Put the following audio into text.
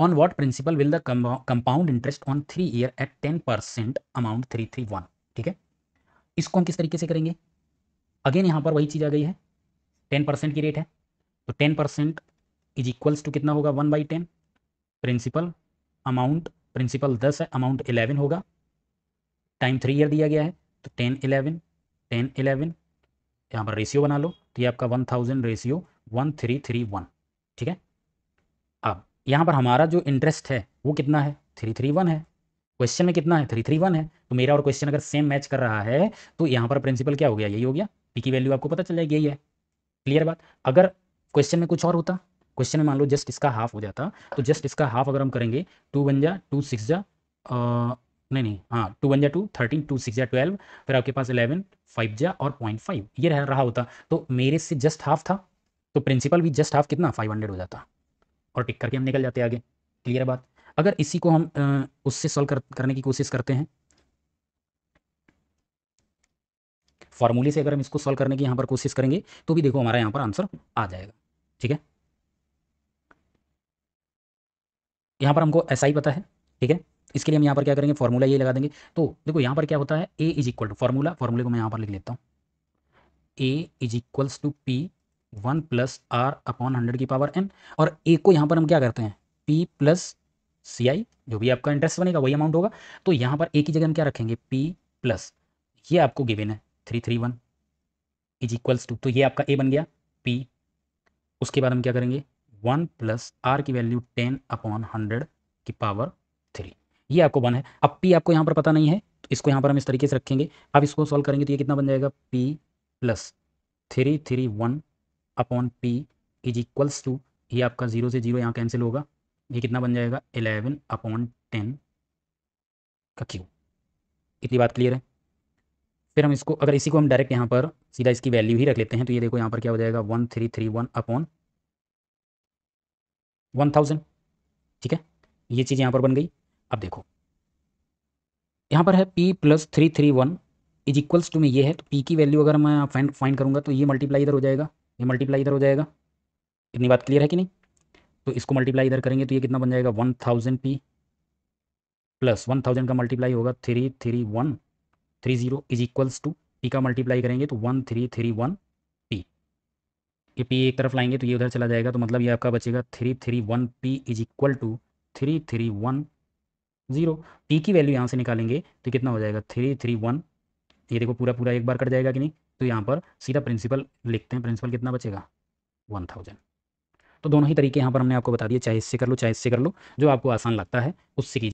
on what principal will the compound interest on three year at ten percent amount three three one ठीक है इसको हम किस तरीके से करेंगे अगेन यहाँ पर वही चीज़ आ गई है टेन परसेंट की रेट है तो ten percent is equals to कितना होगा one by ten principal amount principal दस है अमाउंट इलेवन होगा टाइम थ्री ईयर दिया गया है तो टेन इलेवन टेन इलेवन यहाँ पर रेशियो बना लो तो ये आपका one thousand ratio one three three one ठीक है यहाँ पर हमारा जो इंटरेस्ट है वो कितना है थ्री थ्री वन है क्वेश्चन में कितना है थ्री थ्री वन है तो मेरा और क्वेश्चन अगर सेम मैच कर रहा है तो यहाँ पर प्रिंसिपल क्या हो गया यही हो गया पी की वैल्यू आपको पता चल जाएगी यही है क्लियर बात अगर क्वेश्चन में कुछ और होता क्वेश्चन में मान लो जस्ट इसका हाफ हो जाता तो जस्ट इसका हाफ अगर हम करेंगे टू वन जा टू सिक्स जा नहीं नहीं हाँ टू वन जा टू थर्टीन टू सिक्स जा ट्वेल्व फिर आपके पास इलेवन फाइव जा और पॉइंट फाइव ये रह रहा होता तो मेरे से जस्ट हाफ था तो प्रिंसिपल भी जस्ट हाफ कितना फाइव हंड्रेड हो जाता और टिक करके हम निकल जाते हैं आगे क्लियर है बात अगर इसी को हम उससे सॉल्व कर, करने की कोशिश करते हैं फार्मूले से अगर हम इसको सॉल्व करने की यहाँ पर कोशिश करेंगे तो भी देखो हमारा यहाँ पर आंसर आ जाएगा ठीक है यहाँ पर हमको ऐसा ही पता है ठीक है इसके लिए हम यहाँ पर क्या करेंगे फॉर्मूला ये लगा देंगे तो देखो यहाँ पर क्या होता है A is equal to formula फार्मूले को मैं यहाँ पर लिख लेता हूँ A is equals to P one plus R upon hundred की पावर एन और ए को यहाँ पर हम क्या करते हैं पी प्लस सी आई जो भी आपका इंटरेस्ट बनेगा वही अमाउंट होगा तो यहाँ पर ए की जगह हम क्या रखेंगे पी प्लस ये आपको गिवेन है three three one is equals to तो ये आपका ए बन गया पी उसके बाद हम क्या करेंगे वन प्लस आर की वैल्यू टेन अपॉन हंड्रेड की पावर थ्री ये आपको वन है अब पी आपको यहाँ पर पता नहीं है तो इसको यहाँ पर हम इस तरीके से रखेंगे अब इसको सॉल्व करेंगे तो ये कितना बन जाएगा P plus three three one upon P is equals to ये आपका जीरो से जीरो यहाँ कैंसिल होगा ये कितना बन जाएगा एलेवन अपॉन टेन का क्यू इतनी बात क्लियर है फिर हम इसको अगर इसी को हम डायरेक्ट यहाँ पर सीधा इसकी वैल्यू ही रख लेते हैं तो ये देखो यहाँ पर क्या हो जाएगा one three three one upon one thousand ठीक है ये चीज़ यहाँ पर बन गई अब देखो यहाँ पर है P plus three three one is equals to में ये है तो पी की वैल्यू अगर मैं फाइंड फाइंड करूँगा तो ये मल्टीप्लाई इधर हो जाएगा ये मल्टीप्लाई इधर हो जाएगा इतनी बात क्लियर है कि नहीं तो इसको मल्टीप्लाई इधर करेंगे तो ये कितना बन जाएगा one thousand P plus one thousand का मल्टीप्लाई होगा three three one three zero is equals to P का मल्टीप्लाई करेंगे तो one three three one P ये पी एक तरफ लाएंगे तो ये उधर चला जाएगा तो मतलब ये आपका बचेगा three three one P is equal to three three one zero P की वैल्यू यहाँ से निकालेंगे तो कितना हो जाएगा थ्री थ्री वन ये देखो पूरा पूरा एक बार कट जाएगा कि नहीं तो यहाँ पर सीधा प्रिंसिपल लिखते हैं प्रिंसिपल कितना बचेगा वन थाउजेंड तो दोनों ही तरीके यहाँ पर हमने आपको बता दिए चाहे इससे कर लो चाहे इससे कर लो जो आपको आसान लगता है उससे कीजिए